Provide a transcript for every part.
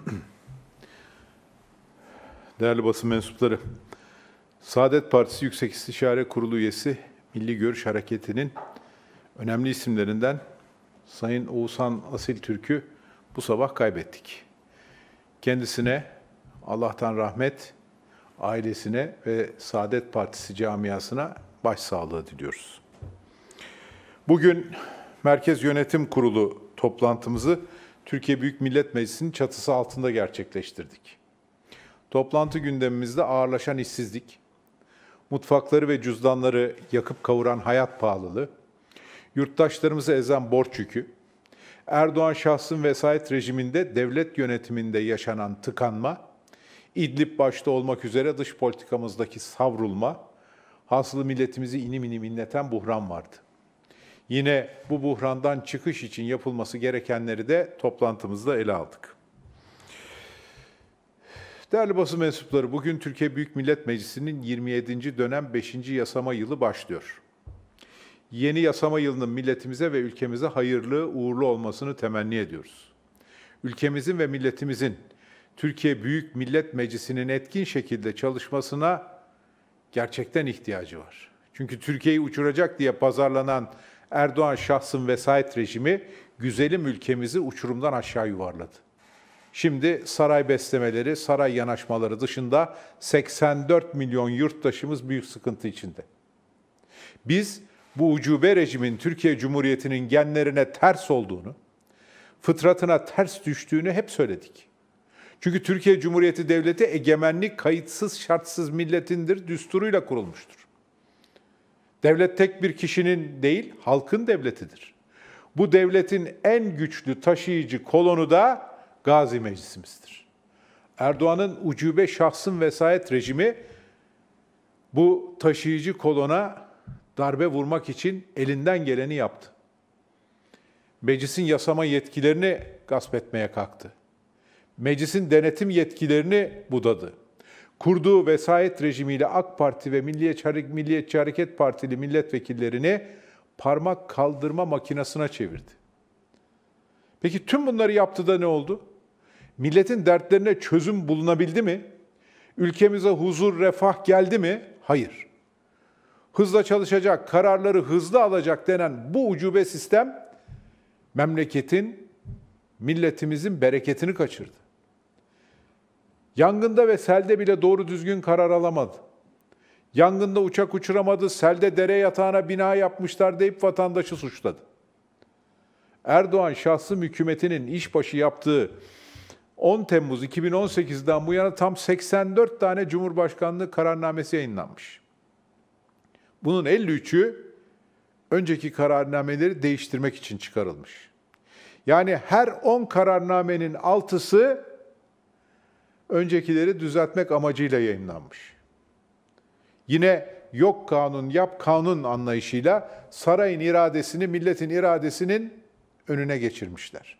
Değerli basın mensupları, Saadet Partisi Yüksek İstişare Kurulu üyesi Milli Görüş Hareketi'nin önemli isimlerinden Sayın Oğuzhan Asil Türk'ü bu sabah kaybettik. Kendisine Allah'tan rahmet, ailesine ve Saadet Partisi camiasına başsağlığı diliyoruz. Bugün Merkez Yönetim Kurulu toplantımızı Türkiye Büyük Millet Meclisi'nin çatısı altında gerçekleştirdik. Toplantı gündemimizde ağırlaşan işsizlik, mutfakları ve cüzdanları yakıp kavuran hayat pahalılığı, yurttaşlarımızı ezen borç yükü, Erdoğan şahsın vesayet rejiminde devlet yönetiminde yaşanan tıkanma, İdlib başta olmak üzere dış politikamızdaki savrulma, hasılı milletimizi inim inim inleten buhran vardı. Yine bu buhrandan çıkış için yapılması gerekenleri de toplantımızda ele aldık. Değerli basın mensupları, bugün Türkiye Büyük Millet Meclisi'nin 27. dönem 5. yasama yılı başlıyor. Yeni yasama yılının milletimize ve ülkemize hayırlı, uğurlu olmasını temenni ediyoruz. Ülkemizin ve milletimizin Türkiye Büyük Millet Meclisi'nin etkin şekilde çalışmasına gerçekten ihtiyacı var. Çünkü Türkiye'yi uçuracak diye pazarlanan Erdoğan şahsın vesayet rejimi güzelim ülkemizi uçurumdan aşağı yuvarladı. Şimdi saray beslemeleri, saray yanaşmaları dışında 84 milyon yurttaşımız büyük sıkıntı içinde. Biz bu ucube rejimin Türkiye Cumhuriyeti'nin genlerine ters olduğunu, fıtratına ters düştüğünü hep söyledik. Çünkü Türkiye Cumhuriyeti Devleti egemenlik kayıtsız şartsız milletindir, düsturuyla kurulmuştur. Devlet tek bir kişinin değil, halkın devletidir. Bu devletin en güçlü taşıyıcı kolonu da Gazi Meclisimizdir. Erdoğan'ın ucube şahsın vesayet rejimi bu taşıyıcı kolona darbe vurmak için elinden geleni yaptı. Meclisin yasama yetkilerini gasp etmeye kalktı. Meclisin denetim yetkilerini budadı kurduğu vesayet rejimiyle AK Parti ve Milliyetçi, Hareket, Milliyetçi Hareket Partili milletvekillerini parmak kaldırma makinasına çevirdi. Peki tüm bunları yaptı da ne oldu? Milletin dertlerine çözüm bulunabildi mi? Ülkemize huzur, refah geldi mi? Hayır. Hızla çalışacak, kararları hızlı alacak denen bu ucube sistem memleketin, milletimizin bereketini kaçırdı. Yangında ve selde bile doğru düzgün karar alamadı. Yangında uçak uçuramadı, selde dere yatağına bina yapmışlar deyip vatandaşı suçladı. Erdoğan şahsım hükümetinin işbaşı yaptığı 10 Temmuz 2018'den bu yana tam 84 tane Cumhurbaşkanlığı kararnamesi yayınlanmış. Bunun 53'ü önceki kararnameleri değiştirmek için çıkarılmış. Yani her 10 kararnamenin 6'sı öncekileri düzeltmek amacıyla yayınlanmış. Yine yok kanun yap kanun anlayışıyla sarayın iradesini milletin iradesinin önüne geçirmişler.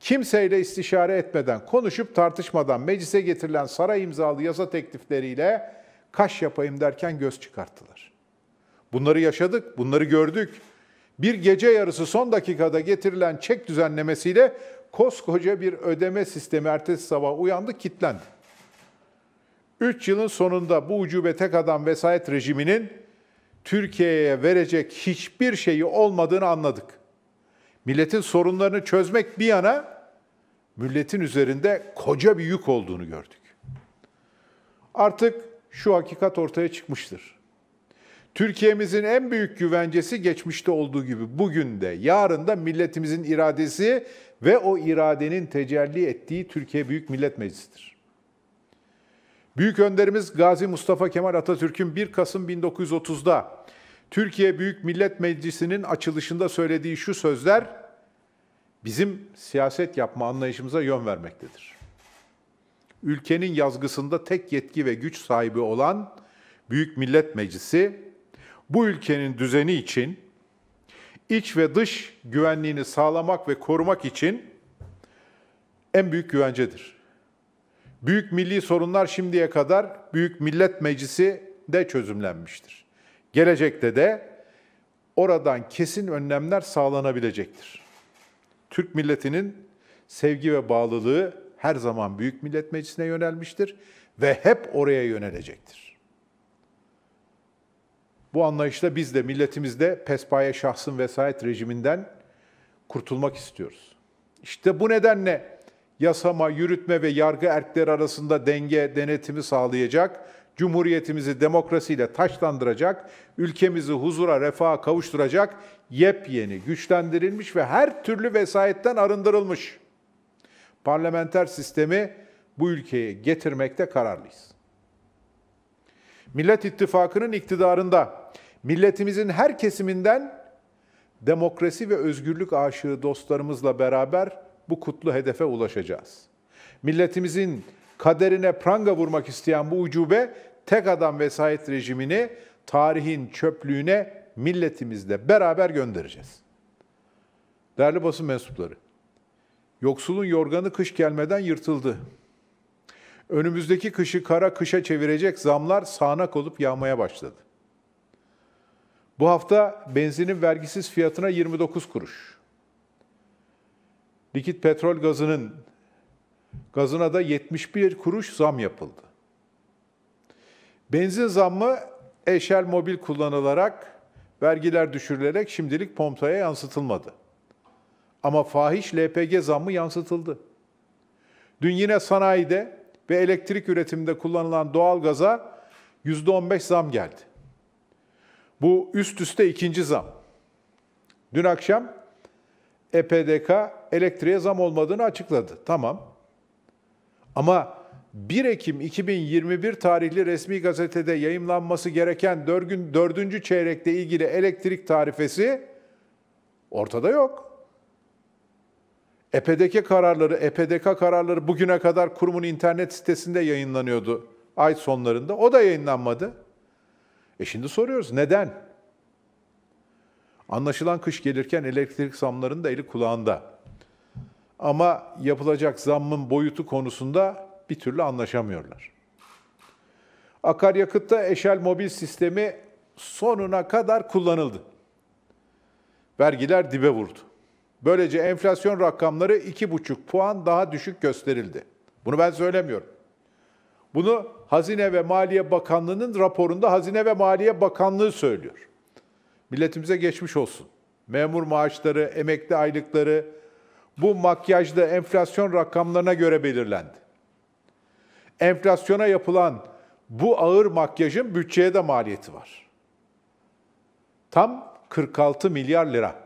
Kimseyle istişare etmeden, konuşup tartışmadan meclise getirilen saray imzalı yasa teklifleriyle kaş yapayım derken göz çıkarttılar. Bunları yaşadık, bunları gördük. Bir gece yarısı son dakikada getirilen çek düzenlemesiyle koskoca bir ödeme sistemi ertesi sabah uyandı, kitlendi. 3 yılın sonunda bu ucube tek adam vesayet rejiminin Türkiye'ye verecek hiçbir şeyi olmadığını anladık. Milletin sorunlarını çözmek bir yana milletin üzerinde koca bir yük olduğunu gördük. Artık şu hakikat ortaya çıkmıştır. Türkiye'mizin en büyük güvencesi geçmişte olduğu gibi bugün de yarın da milletimizin iradesi ve o iradenin tecelli ettiği Türkiye Büyük Millet Meclisi'dir. Büyük önderimiz Gazi Mustafa Kemal Atatürk'ün 1 Kasım 1930'da Türkiye Büyük Millet Meclisi'nin açılışında söylediği şu sözler bizim siyaset yapma anlayışımıza yön vermektedir. Ülkenin yazgısında tek yetki ve güç sahibi olan Büyük Millet Meclisi bu ülkenin düzeni için iç ve dış güvenliğini sağlamak ve korumak için en büyük güvencedir. Büyük milli sorunlar şimdiye kadar Büyük Millet Meclisi de çözümlenmiştir. Gelecekte de oradan kesin önlemler sağlanabilecektir. Türk milletinin sevgi ve bağlılığı her zaman Büyük Millet Meclisi'ne yönelmiştir ve hep oraya yönelecektir. Bu anlayışla biz de milletimizde pespaye şahsın vesayet rejiminden kurtulmak istiyoruz. İşte bu nedenle yasama, yürütme ve yargı erkleri arasında denge, denetimi sağlayacak, cumhuriyetimizi demokrasiyle taşlandıracak, ülkemizi huzura, refaha kavuşturacak yepyeni, güçlendirilmiş ve her türlü vesayetten arındırılmış parlamenter sistemi bu ülkeye getirmekte kararlıyız. Millet İttifakı'nın iktidarında milletimizin her kesiminden demokrasi ve özgürlük aşığı dostlarımızla beraber bu kutlu hedefe ulaşacağız. Milletimizin kaderine pranga vurmak isteyen bu ucube tek adam vesayet rejimini tarihin çöplüğüne milletimizle beraber göndereceğiz. Değerli basın mensupları, yoksulun yorganı kış gelmeden yırtıldı önümüzdeki kışı kara kışa çevirecek zamlar sağanak olup yağmaya başladı. Bu hafta benzinin vergisiz fiyatına 29 kuruş. Likit petrol gazının gazına da 71 kuruş zam yapıldı. Benzin zammı eşel mobil kullanılarak vergiler düşürülerek şimdilik pompaya yansıtılmadı. Ama fahiş LPG zammı yansıtıldı. Dün yine sanayide ve elektrik üretiminde kullanılan doğalgaza %15 zam geldi. Bu üst üste ikinci zam. Dün akşam EPDK elektriğe zam olmadığını açıkladı. Tamam. Ama 1 Ekim 2021 tarihli resmi gazetede yayımlanması gereken 4. çeyrekle ilgili elektrik tarifesi ortada yok. EPDK kararları, EPDK kararları bugüne kadar kurumun internet sitesinde yayınlanıyordu ay sonlarında. O da yayınlanmadı. E şimdi soruyoruz neden? Anlaşılan kış gelirken elektrik zamlarının da eli kulağında. Ama yapılacak zammın boyutu konusunda bir türlü anlaşamıyorlar. Akaryakıtta eşel mobil sistemi sonuna kadar kullanıldı. Vergiler dibe vurdu. Böylece enflasyon rakamları 2,5 puan daha düşük gösterildi. Bunu ben söylemiyorum. Bunu Hazine ve Maliye Bakanlığı'nın raporunda Hazine ve Maliye Bakanlığı söylüyor. Milletimize geçmiş olsun. Memur maaşları, emekli aylıkları bu makyajlı enflasyon rakamlarına göre belirlendi. Enflasyona yapılan bu ağır makyajın bütçeye de maliyeti var. Tam 46 milyar lira.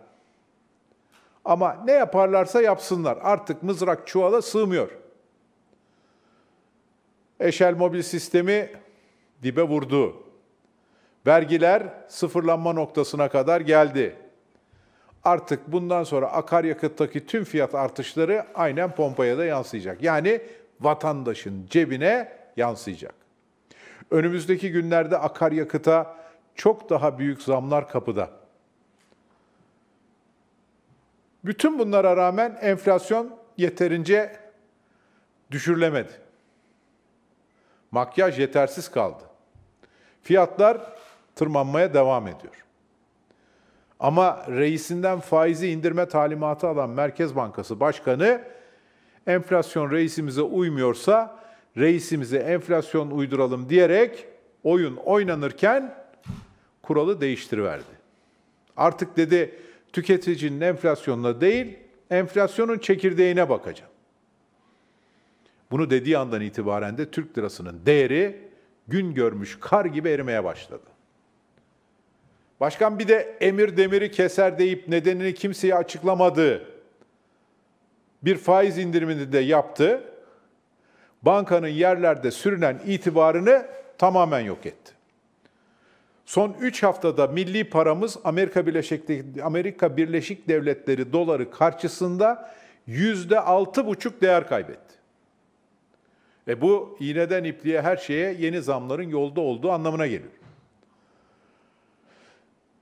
Ama ne yaparlarsa yapsınlar. Artık mızrak çuvala sığmıyor. Eşel mobil sistemi dibe vurdu. Vergiler sıfırlanma noktasına kadar geldi. Artık bundan sonra akaryakıttaki tüm fiyat artışları aynen pompaya da yansıyacak. Yani vatandaşın cebine yansıyacak. Önümüzdeki günlerde akaryakıta çok daha büyük zamlar kapıda. Bütün bunlara rağmen enflasyon yeterince düşürülemedi. Makyaj yetersiz kaldı. Fiyatlar tırmanmaya devam ediyor. Ama reisinden faizi indirme talimatı alan Merkez Bankası Başkanı enflasyon reisimize uymuyorsa reisimize enflasyon uyduralım diyerek oyun oynanırken kuralı değiştiriverdi. Artık dedi tüketicinin enflasyonuna değil, enflasyonun çekirdeğine bakacağım. Bunu dediği andan itibaren de Türk lirasının değeri gün görmüş kar gibi erimeye başladı. Başkan bir de emir demiri keser deyip nedenini kimseye açıklamadı. Bir faiz indirimini de yaptı. Bankanın yerlerde sürünen itibarını tamamen yok etti. Son 3 haftada milli paramız Amerika Birleşik, Amerika Birleşik Devletleri doları karşısında %6,5 değer kaybetti. E bu iğneden ipliğe her şeye yeni zamların yolda olduğu anlamına gelir.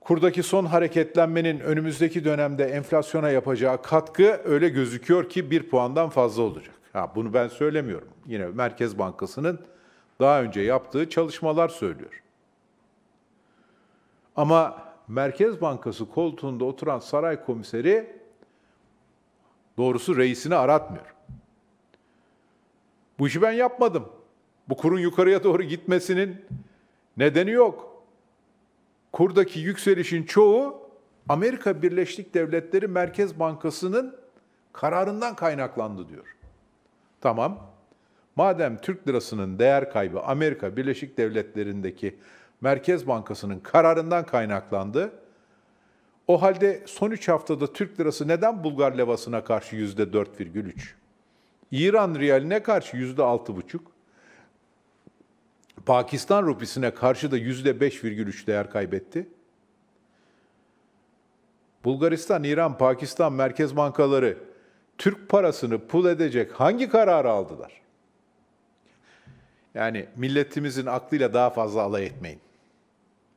Kurdaki son hareketlenmenin önümüzdeki dönemde enflasyona yapacağı katkı öyle gözüküyor ki bir puandan fazla olacak. Ha, bunu ben söylemiyorum. Yine Merkez Bankası'nın daha önce yaptığı çalışmalar söylüyor. Ama Merkez Bankası koltuğunda oturan saray komiseri doğrusu reisini aratmıyor. Bu işi ben yapmadım. Bu kurun yukarıya doğru gitmesinin nedeni yok. Kurdaki yükselişin çoğu Amerika Birleşik Devletleri Merkez Bankası'nın kararından kaynaklandı diyor. Tamam. Madem Türk lirasının değer kaybı Amerika Birleşik Devletleri'ndeki Merkez Bankası'nın kararından kaynaklandı. O halde son 3 haftada Türk lirası neden Bulgar levasına karşı %4,3? İran riyaline karşı %6,5? Pakistan rupisine karşı da %5,3 değer kaybetti. Bulgaristan, İran, Pakistan merkez bankaları Türk parasını pul edecek hangi kararı aldılar? Yani milletimizin aklıyla daha fazla alay etmeyin.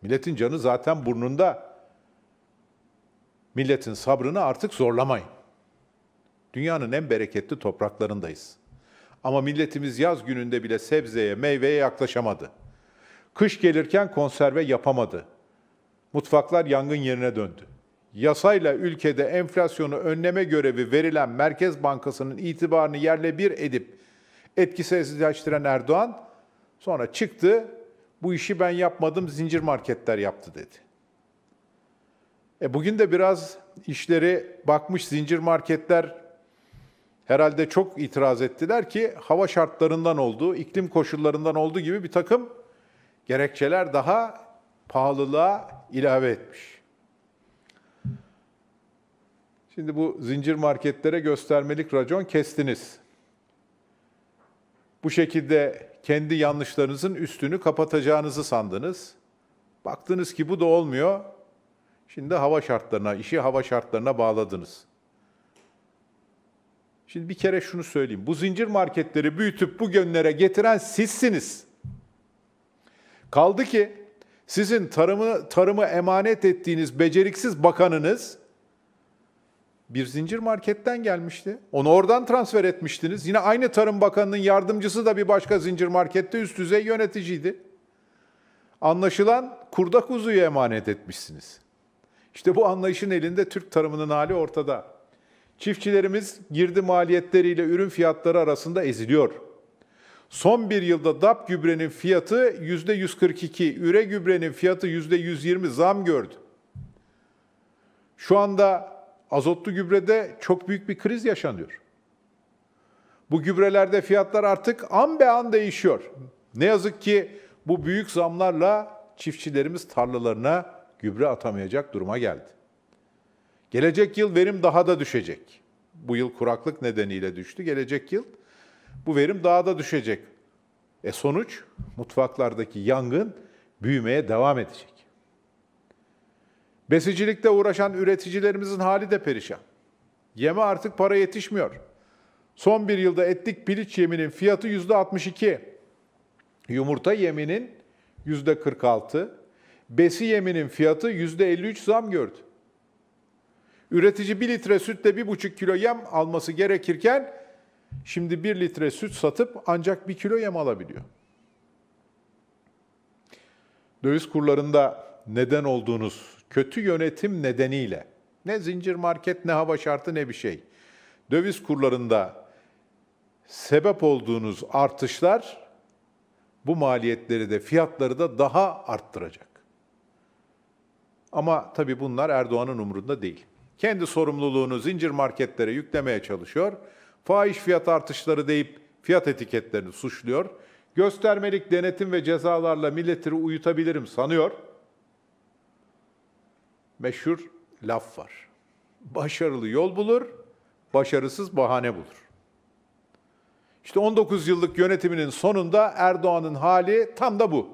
Milletin canı zaten burnunda. Milletin sabrını artık zorlamayın. Dünyanın en bereketli topraklarındayız. Ama milletimiz yaz gününde bile sebzeye, meyveye yaklaşamadı. Kış gelirken konserve yapamadı. Mutfaklar yangın yerine döndü. Yasayla ülkede enflasyonu önleme görevi verilen Merkez Bankası'nın itibarını yerle bir edip etkisizleştiren Erdoğan sonra çıktı bu işi ben yapmadım, zincir marketler yaptı dedi. E bugün de biraz işleri bakmış zincir marketler herhalde çok itiraz ettiler ki hava şartlarından olduğu, iklim koşullarından olduğu gibi bir takım gerekçeler daha pahalılığa ilave etmiş. Şimdi bu zincir marketlere göstermelik racon kestiniz. Bu şekilde kendi yanlışlarınızın üstünü kapatacağınızı sandınız. Baktınız ki bu da olmuyor. Şimdi hava şartlarına, işi hava şartlarına bağladınız. Şimdi bir kere şunu söyleyeyim. Bu zincir marketleri büyütüp bu gönlere getiren sizsiniz. Kaldı ki sizin tarımı, tarımı emanet ettiğiniz beceriksiz bakanınız bir zincir marketten gelmişti. Onu oradan transfer etmiştiniz. Yine aynı Tarım Bakanı'nın yardımcısı da bir başka zincir markette üst düzey yöneticiydi. Anlaşılan kurda kuzuyu emanet etmişsiniz. İşte bu anlayışın elinde Türk tarımının hali ortada. Çiftçilerimiz girdi maliyetleriyle ürün fiyatları arasında eziliyor. Son bir yılda DAP gübrenin fiyatı %142, üre gübrenin fiyatı %120 zam gördü. Şu anda Azotlu gübrede çok büyük bir kriz yaşanıyor. Bu gübrelerde fiyatlar artık an be an değişiyor. Ne yazık ki bu büyük zamlarla çiftçilerimiz tarlalarına gübre atamayacak duruma geldi. Gelecek yıl verim daha da düşecek. Bu yıl kuraklık nedeniyle düştü. Gelecek yıl bu verim daha da düşecek. E sonuç mutfaklardaki yangın büyümeye devam edecek. Besicilikte uğraşan üreticilerimizin hali de perişan. Yeme artık para yetişmiyor. Son bir yılda etlik piliç yeminin fiyatı yüzde 62. Yumurta yeminin yüzde 46. Besi yeminin fiyatı yüzde 53 zam gördü. Üretici bir litre sütle buçuk kilo yem alması gerekirken şimdi bir litre süt satıp ancak bir kilo yem alabiliyor. Döviz kurlarında neden olduğunuz kötü yönetim nedeniyle ne zincir market ne hava şartı ne bir şey. Döviz kurlarında sebep olduğunuz artışlar bu maliyetleri de fiyatları da daha arttıracak. Ama tabii bunlar Erdoğan'ın umurunda değil. Kendi sorumluluğunu zincir marketlere yüklemeye çalışıyor. Fahiş fiyat artışları deyip fiyat etiketlerini suçluyor. Göstermelik denetim ve cezalarla milleti uyutabilirim sanıyor meşhur laf var. Başarılı yol bulur, başarısız bahane bulur. İşte 19 yıllık yönetiminin sonunda Erdoğan'ın hali tam da bu.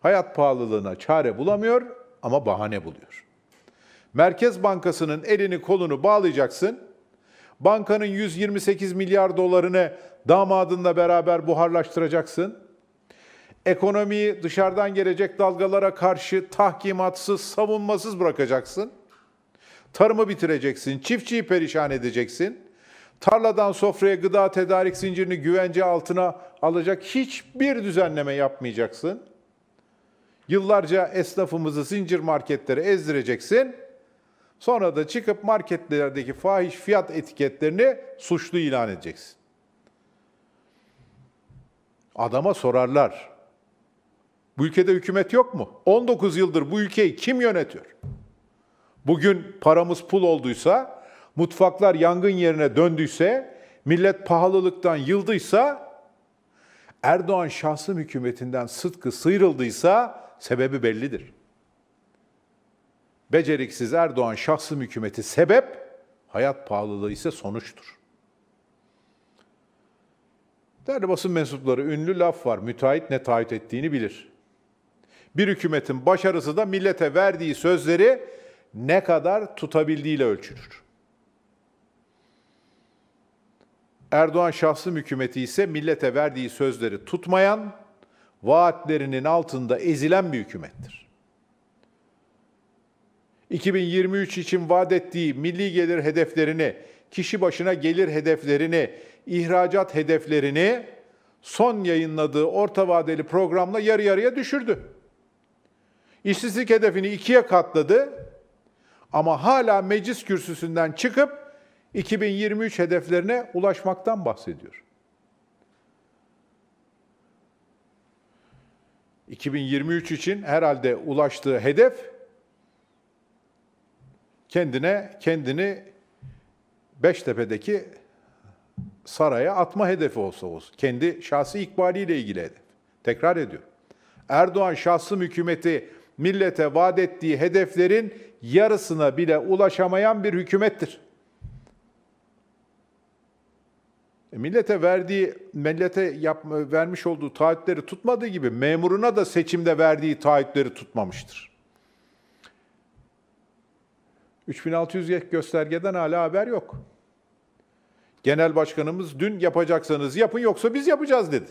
Hayat pahalılığına çare bulamıyor ama bahane buluyor. Merkez Bankası'nın elini kolunu bağlayacaksın. Bankanın 128 milyar dolarını damadınla beraber buharlaştıracaksın. Ekonomiyi dışarıdan gelecek dalgalara karşı tahkimatsız, savunmasız bırakacaksın. Tarımı bitireceksin, çiftçiyi perişan edeceksin. Tarladan sofraya gıda tedarik zincirini güvence altına alacak hiçbir düzenleme yapmayacaksın. Yıllarca esnafımızı zincir marketlere ezdireceksin. Sonra da çıkıp marketlerdeki fahiş fiyat etiketlerini suçlu ilan edeceksin. Adama sorarlar. Bu ülkede hükümet yok mu? 19 yıldır bu ülkeyi kim yönetiyor? Bugün paramız pul olduysa, mutfaklar yangın yerine döndüyse, millet pahalılıktan yıldıysa, Erdoğan şahsım hükümetinden sıtkı sıyrıldıysa sebebi bellidir. Beceriksiz Erdoğan şahsım hükümeti sebep, hayat pahalılığı ise sonuçtur. Değerli basın mensupları ünlü laf var, müteahhit ne taahhüt ettiğini bilir. Bir hükümetin başarısı da millete verdiği sözleri ne kadar tutabildiğiyle ölçülür. Erdoğan şahsi hükümeti ise millete verdiği sözleri tutmayan, vaatlerinin altında ezilen bir hükümettir. 2023 için vaat ettiği milli gelir hedeflerini, kişi başına gelir hedeflerini, ihracat hedeflerini son yayınladığı orta vadeli programla yarı yarıya düşürdü. İşsizlik hedefini ikiye katladı ama hala meclis kürsüsünden çıkıp 2023 hedeflerine ulaşmaktan bahsediyor. 2023 için herhalde ulaştığı hedef kendine kendini Beştepe'deki saraya atma hedefi olsa olsun. Kendi şahsi ikbaliyle ilgili hedef. Tekrar ediyorum. Erdoğan şahsım hükümeti millete vaat ettiği hedeflerin yarısına bile ulaşamayan bir hükümettir. E millete verdiği, millete yapma, vermiş olduğu taahhütleri tutmadığı gibi memuruna da seçimde verdiği taahhütleri tutmamıştır. 3600 göstergeden hala haber yok. Genel başkanımız dün yapacaksanız yapın yoksa biz yapacağız dedi.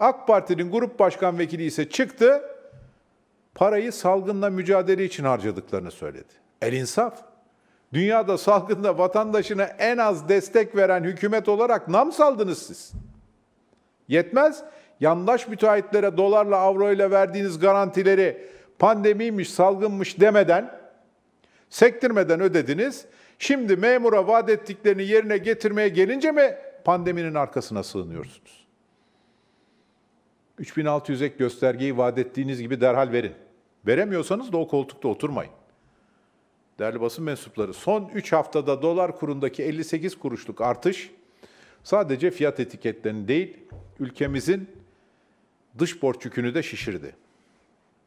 AK Parti'nin grup başkan vekili ise çıktı, parayı salgınla mücadele için harcadıklarını söyledi. El insaf. Dünyada salgında vatandaşına en az destek veren hükümet olarak nam saldınız siz. Yetmez. Yandaş müteahhitlere dolarla, avroyla verdiğiniz garantileri pandemiymiş, salgınmış demeden, sektirmeden ödediniz. Şimdi memura vaat ettiklerini yerine getirmeye gelince mi pandeminin arkasına sığınıyorsunuz? 3600 ek göstergeyi vaat ettiğiniz gibi derhal verin. Veremiyorsanız da o koltukta oturmayın. Değerli basın mensupları, son 3 haftada dolar kurundaki 58 kuruşluk artış sadece fiyat etiketlerini değil, ülkemizin dış borç yükünü de şişirdi.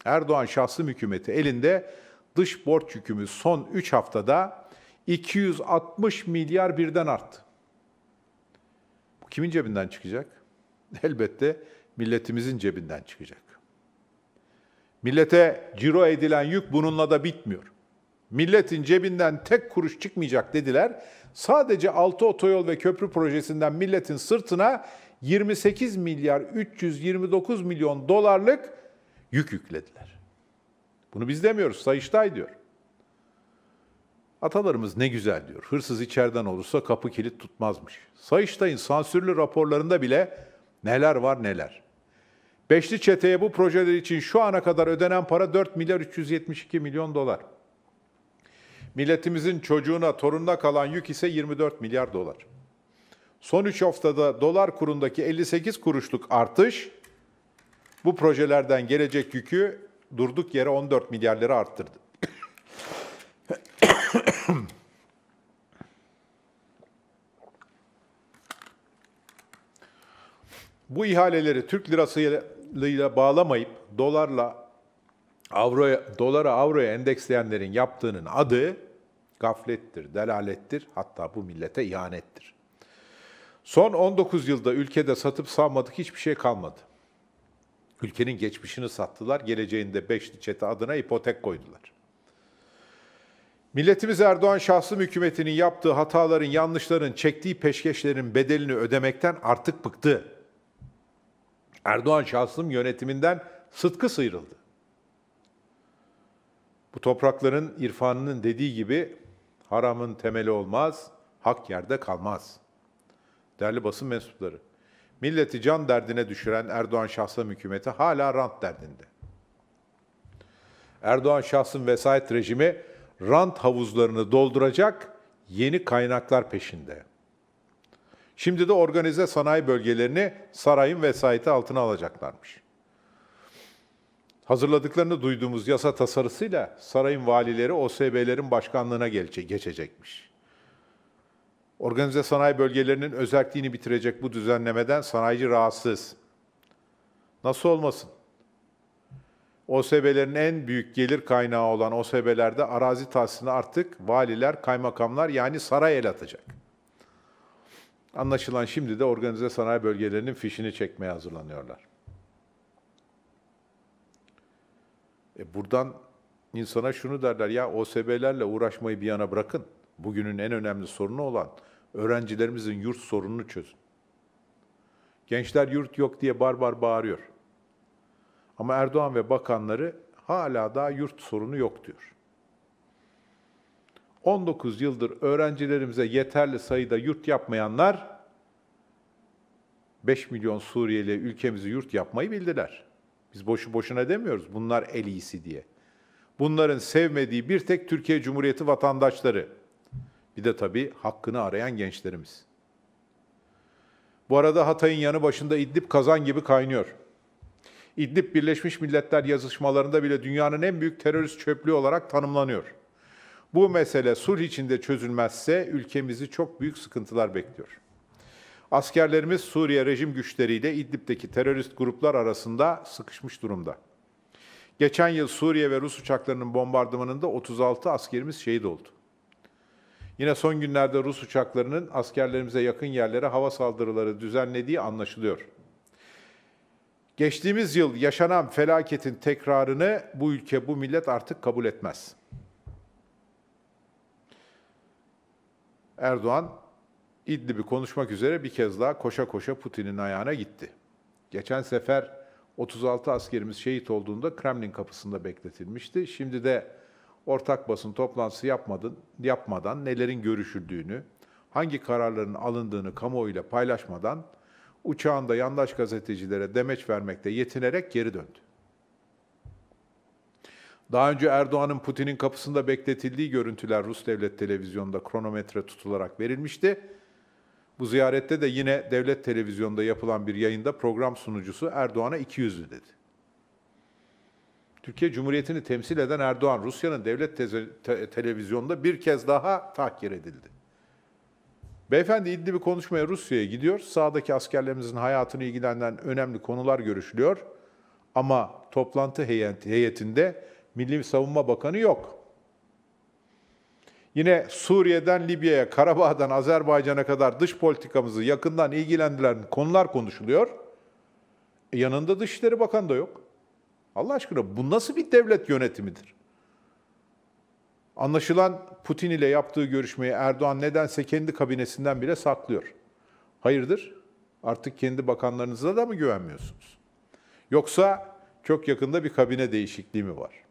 Erdoğan şahsi hükümeti elinde dış borç yükümüz son 3 haftada 260 milyar birden arttı. Bu kimin cebinden çıkacak? Elbette milletimizin cebinden çıkacak. Millete ciro edilen yük bununla da bitmiyor. Milletin cebinden tek kuruş çıkmayacak dediler. Sadece 6 otoyol ve köprü projesinden milletin sırtına 28 milyar 329 milyon dolarlık yük yüklediler. Bunu biz demiyoruz, Sayıştay diyor. Atalarımız ne güzel diyor. Hırsız içeriden olursa kapı kilit tutmazmış. Sayıştay'ın sansürlü raporlarında bile neler var neler. Beşli çeteye bu projeler için şu ana kadar ödenen para 4 milyar 372 milyon dolar. Milletimizin çocuğuna, torununa kalan yük ise 24 milyar dolar. Son 3 haftada dolar kurundaki 58 kuruşluk artış bu projelerden gelecek yükü durduk yere 14 milyar lira arttırdı. Bu ihaleleri Türk lirasıyla bağlamayıp dolarla avroya, dolara avroya endeksleyenlerin yaptığının adı gaflettir, delalettir, hatta bu millete ihanettir. Son 19 yılda ülkede satıp salmadık hiçbir şey kalmadı. Ülkenin geçmişini sattılar, geleceğinde beşli çete adına ipotek koydular. Milletimiz Erdoğan şahsım hükümetinin yaptığı hataların, yanlışların, çektiği peşkeşlerin bedelini ödemekten artık bıktı. Erdoğan şahsım yönetiminden sıtkı sıyrıldı. Bu toprakların irfanının dediği gibi haramın temeli olmaz, hak yerde kalmaz. Değerli basın mensupları, milleti can derdine düşüren Erdoğan şahsım hükümeti hala rant derdinde. Erdoğan şahsın vesayet rejimi rant havuzlarını dolduracak yeni kaynaklar peşinde.'' Şimdi de organize sanayi bölgelerini sarayın vesayeti altına alacaklarmış. Hazırladıklarını duyduğumuz yasa tasarısıyla sarayın valileri OSB'lerin başkanlığına geçecekmiş. Organize sanayi bölgelerinin özelliğini bitirecek bu düzenlemeden sanayici rahatsız. Nasıl olmasın? OSB'lerin en büyük gelir kaynağı olan OSB'lerde arazi tahsisini artık valiler, kaymakamlar yani saray el atacak.'' Anlaşılan şimdi de organize sanayi bölgelerinin fişini çekmeye hazırlanıyorlar. E buradan insana şunu derler ya OSB'lerle uğraşmayı bir yana bırakın. Bugünün en önemli sorunu olan öğrencilerimizin yurt sorununu çözün. Gençler yurt yok diye barbar bar bağırıyor. Ama Erdoğan ve bakanları hala daha yurt sorunu yok diyor. 19 yıldır öğrencilerimize yeterli sayıda yurt yapmayanlar 5 milyon Suriyeli ülkemizi yurt yapmayı bildiler. Biz boşu boşuna demiyoruz bunlar el iyisi diye. Bunların sevmediği bir tek Türkiye Cumhuriyeti vatandaşları. Bir de tabii hakkını arayan gençlerimiz. Bu arada Hatay'ın yanı başında İdlib kazan gibi kaynıyor. İdlib Birleşmiş Milletler yazışmalarında bile dünyanın en büyük terörist çöplüğü olarak tanımlanıyor. Bu mesele sulh içinde çözülmezse ülkemizi çok büyük sıkıntılar bekliyor. Askerlerimiz Suriye rejim güçleriyle İdlib'deki terörist gruplar arasında sıkışmış durumda. Geçen yıl Suriye ve Rus uçaklarının bombardımanında 36 askerimiz şehit oldu. Yine son günlerde Rus uçaklarının askerlerimize yakın yerlere hava saldırıları düzenlediği anlaşılıyor. Geçtiğimiz yıl yaşanan felaketin tekrarını bu ülke, bu millet artık kabul etmez.'' Erdoğan İdlib'i konuşmak üzere bir kez daha koşa koşa Putin'in ayağına gitti. Geçen sefer 36 askerimiz şehit olduğunda Kremlin kapısında bekletilmişti. Şimdi de ortak basın toplantısı yapmadın, yapmadan nelerin görüşüldüğünü, hangi kararların alındığını kamuoyuyla paylaşmadan uçağında yandaş gazetecilere demeç vermekte yetinerek geri döndü. Daha önce Erdoğan'ın Putin'in kapısında bekletildiği görüntüler Rus devlet Televizyonunda kronometre tutularak verilmişti. Bu ziyarette de yine devlet Televizyonunda yapılan bir yayında program sunucusu Erdoğan'a 200'lü dedi. Türkiye Cumhuriyeti'ni temsil eden Erdoğan, Rusya'nın devlet te- televizyonda bir kez daha tahkir edildi. Beyefendi iddi bir konuşmaya Rusya'ya gidiyor. Sağdaki askerlerimizin hayatını ilgilenen önemli konular görüşülüyor. Ama toplantı heyetinde Milli Savunma Bakanı yok. Yine Suriye'den Libya'ya, Karabağ'dan Azerbaycan'a kadar dış politikamızı yakından ilgilendiren konular konuşuluyor. E yanında Dışişleri Bakanı da yok. Allah aşkına bu nasıl bir devlet yönetimidir? Anlaşılan Putin ile yaptığı görüşmeyi Erdoğan nedense kendi kabinesinden bile saklıyor. Hayırdır? Artık kendi bakanlarınıza da mı güvenmiyorsunuz? Yoksa çok yakında bir kabine değişikliği mi var?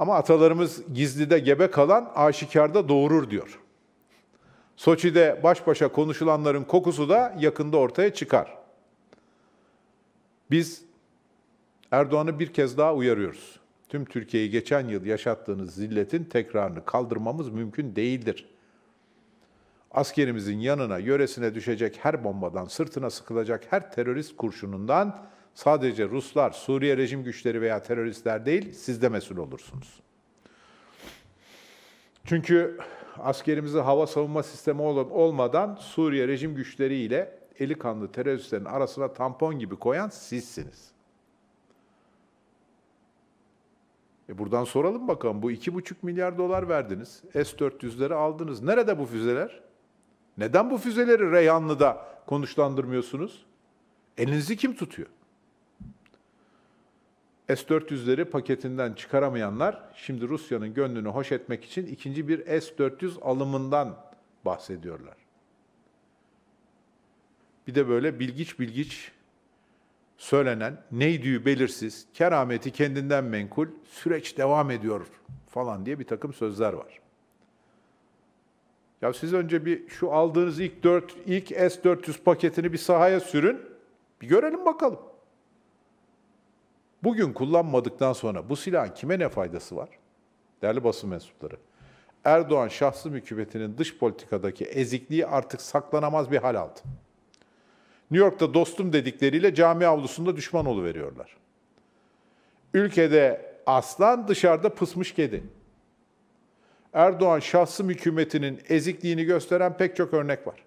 Ama atalarımız gizlide gebe kalan aşikarda doğurur diyor. Soçi'de baş başa konuşulanların kokusu da yakında ortaya çıkar. Biz Erdoğan'ı bir kez daha uyarıyoruz. Tüm Türkiye'yi geçen yıl yaşattığınız zilletin tekrarını kaldırmamız mümkün değildir. Askerimizin yanına, yöresine düşecek her bombadan, sırtına sıkılacak her terörist kurşunundan Sadece Ruslar, Suriye rejim güçleri veya teröristler değil, siz de mesul olursunuz. Çünkü askerimizi hava savunma sistemi olmadan Suriye rejim güçleriyle eli kanlı teröristlerin arasına tampon gibi koyan sizsiniz. E buradan soralım bakalım. Bu iki buçuk milyar dolar verdiniz. S-400'leri aldınız. Nerede bu füzeler? Neden bu füzeleri Reyhanlı'da konuşlandırmıyorsunuz? Elinizi kim tutuyor? S-400'leri paketinden çıkaramayanlar şimdi Rusya'nın gönlünü hoş etmek için ikinci bir S-400 alımından bahsediyorlar. Bir de böyle bilgiç bilgiç söylenen, neydiği belirsiz, kerameti kendinden menkul, süreç devam ediyor falan diye bir takım sözler var. Ya siz önce bir şu aldığınız ilk 4 ilk S400 paketini bir sahaya sürün. Bir görelim bakalım. Bugün kullanmadıktan sonra bu silahın kime ne faydası var? Değerli basın mensupları. Erdoğan şahsı hükümetinin dış politikadaki ezikliği artık saklanamaz bir hal aldı. New York'ta dostum dedikleriyle cami avlusunda düşman veriyorlar. Ülkede aslan dışarıda pısmış kedi. Erdoğan şahsı hükümetinin ezikliğini gösteren pek çok örnek var.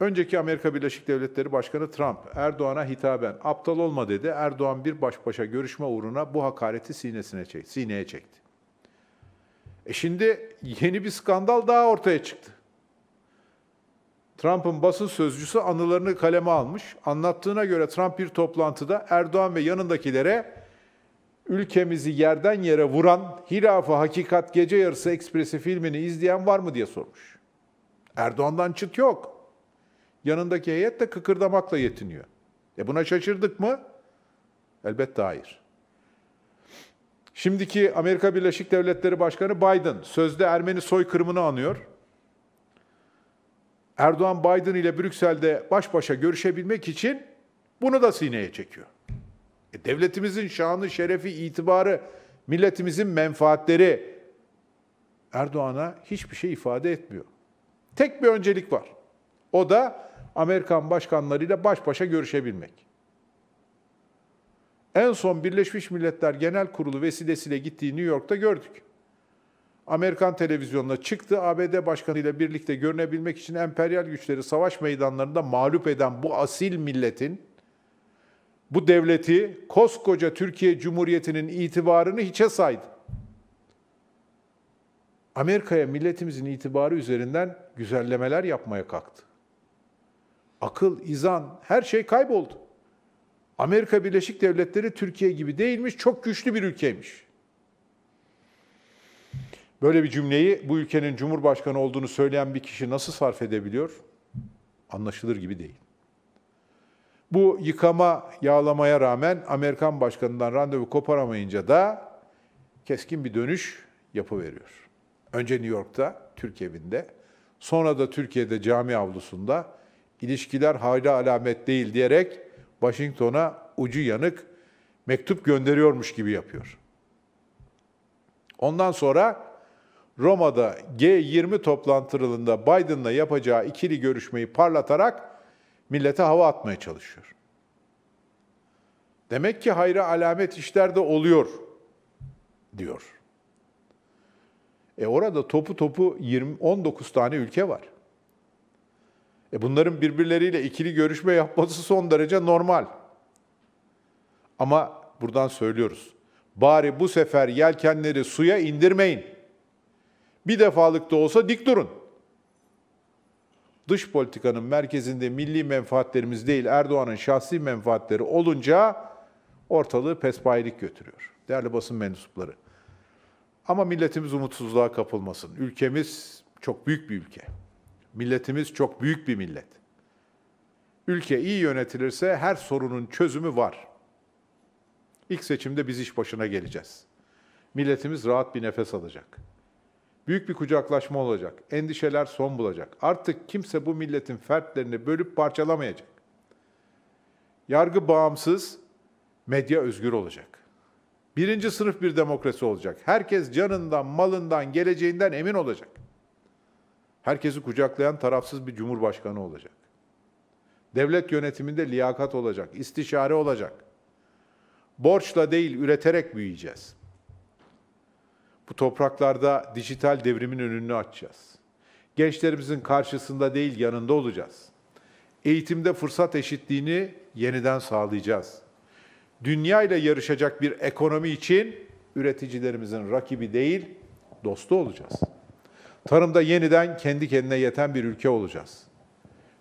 Önceki Amerika Birleşik Devletleri Başkanı Trump Erdoğan'a hitaben aptal olma dedi. Erdoğan bir baş başa görüşme uğruna bu hakareti sinesine çekti, sineye çekti. E şimdi yeni bir skandal daha ortaya çıktı. Trump'ın basın sözcüsü anılarını kaleme almış. Anlattığına göre Trump bir toplantıda Erdoğan ve yanındakilere ülkemizi yerden yere vuran Hilafı Hakikat Gece Yarısı Ekspresi filmini izleyen var mı diye sormuş. Erdoğan'dan çıt yok. Yanındaki heyet de kıkırdamakla yetiniyor. E buna şaşırdık mı? Elbette hayır. Şimdiki Amerika Birleşik Devletleri Başkanı Biden sözde Ermeni soykırımını anıyor. Erdoğan Biden ile Brüksel'de baş başa görüşebilmek için bunu da sineye çekiyor. E, devletimizin şanı, şerefi, itibarı, milletimizin menfaatleri Erdoğan'a hiçbir şey ifade etmiyor. Tek bir öncelik var. O da Amerikan başkanlarıyla baş başa görüşebilmek. En son Birleşmiş Milletler Genel Kurulu vesilesiyle gittiği New York'ta gördük. Amerikan televizyonuna çıktı. ABD Başkanı ile birlikte görünebilmek için emperyal güçleri savaş meydanlarında mağlup eden bu asil milletin bu devleti koskoca Türkiye Cumhuriyeti'nin itibarını hiçe saydı. Amerika'ya milletimizin itibarı üzerinden güzellemeler yapmaya kalktı akıl, izan, her şey kayboldu. Amerika Birleşik Devletleri Türkiye gibi değilmiş, çok güçlü bir ülkeymiş. Böyle bir cümleyi bu ülkenin cumhurbaşkanı olduğunu söyleyen bir kişi nasıl sarf edebiliyor? Anlaşılır gibi değil. Bu yıkama, yağlamaya rağmen Amerikan başkanından randevu koparamayınca da keskin bir dönüş veriyor. Önce New York'ta, Türk evinde, sonra da Türkiye'de cami avlusunda ilişkiler hayra alamet değil diyerek Washington'a ucu yanık mektup gönderiyormuş gibi yapıyor. Ondan sonra Roma'da G20 toplantılığında Biden'la yapacağı ikili görüşmeyi parlatarak millete hava atmaya çalışıyor. Demek ki hayra alamet işlerde oluyor diyor. E orada topu topu 20, 19 tane ülke var. E bunların birbirleriyle ikili görüşme yapması son derece normal. Ama buradan söylüyoruz. Bari bu sefer yelkenleri suya indirmeyin. Bir defalık da olsa dik durun. Dış politikanın merkezinde milli menfaatlerimiz değil Erdoğan'ın şahsi menfaatleri olunca ortalığı pespayilik götürüyor. Değerli basın mensupları. Ama milletimiz umutsuzluğa kapılmasın. Ülkemiz çok büyük bir ülke. Milletimiz çok büyük bir millet. Ülke iyi yönetilirse her sorunun çözümü var. İlk seçimde biz iş başına geleceğiz. Milletimiz rahat bir nefes alacak. Büyük bir kucaklaşma olacak. Endişeler son bulacak. Artık kimse bu milletin fertlerini bölüp parçalamayacak. Yargı bağımsız, medya özgür olacak. Birinci sınıf bir demokrasi olacak. Herkes canından, malından, geleceğinden emin olacak.'' herkesi kucaklayan tarafsız bir cumhurbaşkanı olacak. Devlet yönetiminde liyakat olacak, istişare olacak. Borçla değil, üreterek büyüyeceğiz. Bu topraklarda dijital devrimin önünü açacağız. Gençlerimizin karşısında değil, yanında olacağız. Eğitimde fırsat eşitliğini yeniden sağlayacağız. Dünya ile yarışacak bir ekonomi için üreticilerimizin rakibi değil, dostu olacağız. Tarımda yeniden kendi kendine yeten bir ülke olacağız.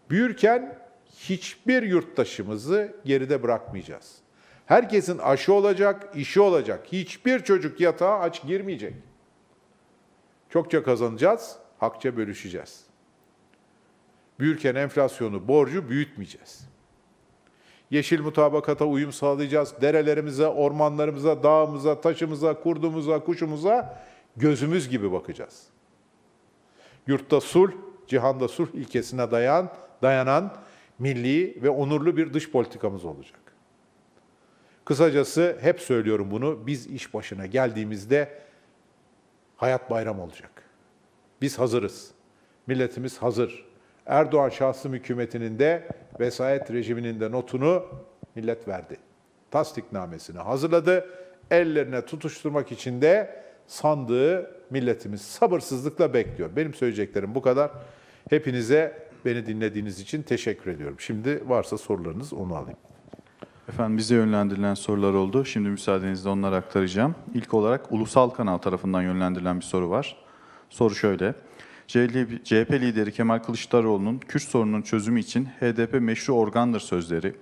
Büyürken hiçbir yurttaşımızı geride bırakmayacağız. Herkesin aşı olacak, işi olacak. Hiçbir çocuk yatağa aç girmeyecek. Çokça kazanacağız, hakça bölüşeceğiz. Büyürken enflasyonu, borcu büyütmeyeceğiz. Yeşil mutabakata uyum sağlayacağız. Derelerimize, ormanlarımıza, dağımıza, taşımıza, kurdumuza, kuşumuza gözümüz gibi bakacağız.'' Yurtta sulh, cihanda sulh ilkesine dayan, dayanan milli ve onurlu bir dış politikamız olacak. Kısacası hep söylüyorum bunu, biz iş başına geldiğimizde hayat bayram olacak. Biz hazırız. Milletimiz hazır. Erdoğan şahsım hükümetinin de vesayet rejiminin de notunu millet verdi. Tasdiknamesini hazırladı. Ellerine tutuşturmak için de sandığı milletimiz sabırsızlıkla bekliyor. Benim söyleyeceklerim bu kadar. Hepinize beni dinlediğiniz için teşekkür ediyorum. Şimdi varsa sorularınız onu alayım. Efendim bize yönlendirilen sorular oldu. Şimdi müsaadenizle onları aktaracağım. İlk olarak Ulusal Kanal tarafından yönlendirilen bir soru var. Soru şöyle. CHP lideri Kemal Kılıçdaroğlu'nun Kürt sorununun çözümü için HDP meşru organdır sözleri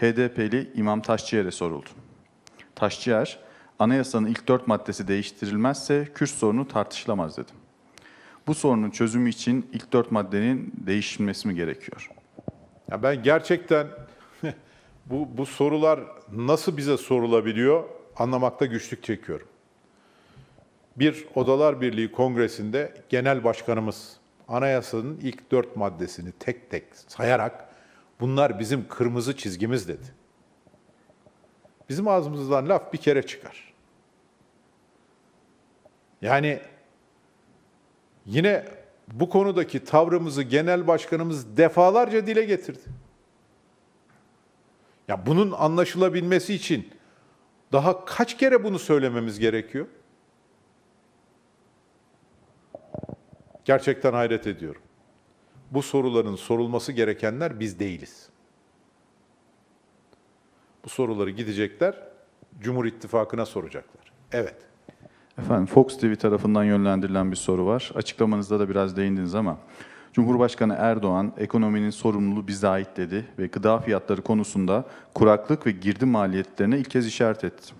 HDP'li İmam Taşçıyer'e soruldu. Taşçıyer, anayasanın ilk dört maddesi değiştirilmezse Kürt sorunu tartışılamaz dedim. Bu sorunun çözümü için ilk dört maddenin değişilmesi mi gerekiyor? Ya ben gerçekten bu, bu sorular nasıl bize sorulabiliyor anlamakta güçlük çekiyorum. Bir Odalar Birliği Kongresi'nde genel başkanımız anayasanın ilk dört maddesini tek tek sayarak bunlar bizim kırmızı çizgimiz dedi. Bizim ağzımızdan laf bir kere çıkar. Yani yine bu konudaki tavrımızı genel başkanımız defalarca dile getirdi. Ya bunun anlaşılabilmesi için daha kaç kere bunu söylememiz gerekiyor? Gerçekten hayret ediyorum. Bu soruların sorulması gerekenler biz değiliz. Bu soruları gidecekler Cumhur İttifakı'na soracaklar. Evet. Efendim Fox TV tarafından yönlendirilen bir soru var. Açıklamanızda da biraz değindiniz ama Cumhurbaşkanı Erdoğan ekonominin sorumluluğu bize ait dedi ve gıda fiyatları konusunda kuraklık ve girdi maliyetlerine ilk kez işaret etti.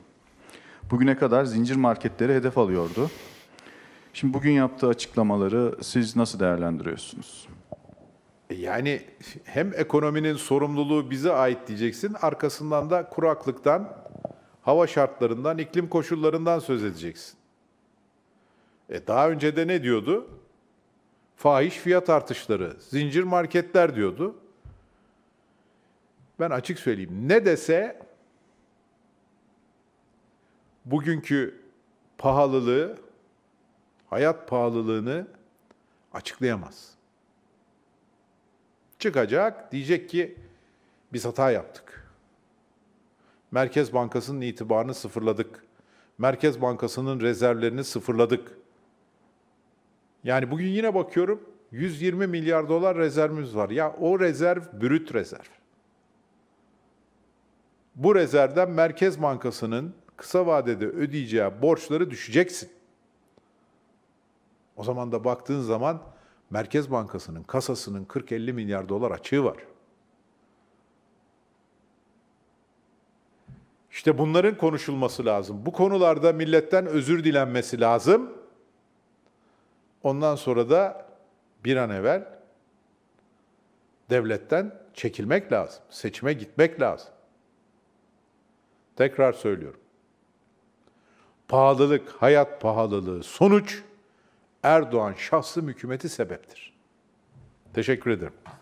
Bugüne kadar zincir marketleri hedef alıyordu. Şimdi bugün yaptığı açıklamaları siz nasıl değerlendiriyorsunuz? E, yani hem ekonominin sorumluluğu bize ait diyeceksin, arkasından da kuraklıktan, hava şartlarından, iklim koşullarından söz edeceksin. E daha önce de ne diyordu? Fahiş fiyat artışları, zincir marketler diyordu. Ben açık söyleyeyim. Ne dese bugünkü pahalılığı, hayat pahalılığını açıklayamaz. Çıkacak, diyecek ki biz hata yaptık. Merkez Bankası'nın itibarını sıfırladık. Merkez Bankası'nın rezervlerini sıfırladık. Yani bugün yine bakıyorum 120 milyar dolar rezervimiz var. Ya o rezerv brüt rezerv. Bu rezervden Merkez Bankası'nın kısa vadede ödeyeceği borçları düşeceksin. O zaman da baktığın zaman Merkez Bankası'nın kasasının 40-50 milyar dolar açığı var. İşte bunların konuşulması lazım. Bu konularda milletten özür dilenmesi lazım. Ondan sonra da bir an evvel devletten çekilmek lazım. Seçime gitmek lazım. Tekrar söylüyorum. Pahalılık, hayat pahalılığı sonuç Erdoğan şahsı hükümeti sebeptir. Teşekkür ederim.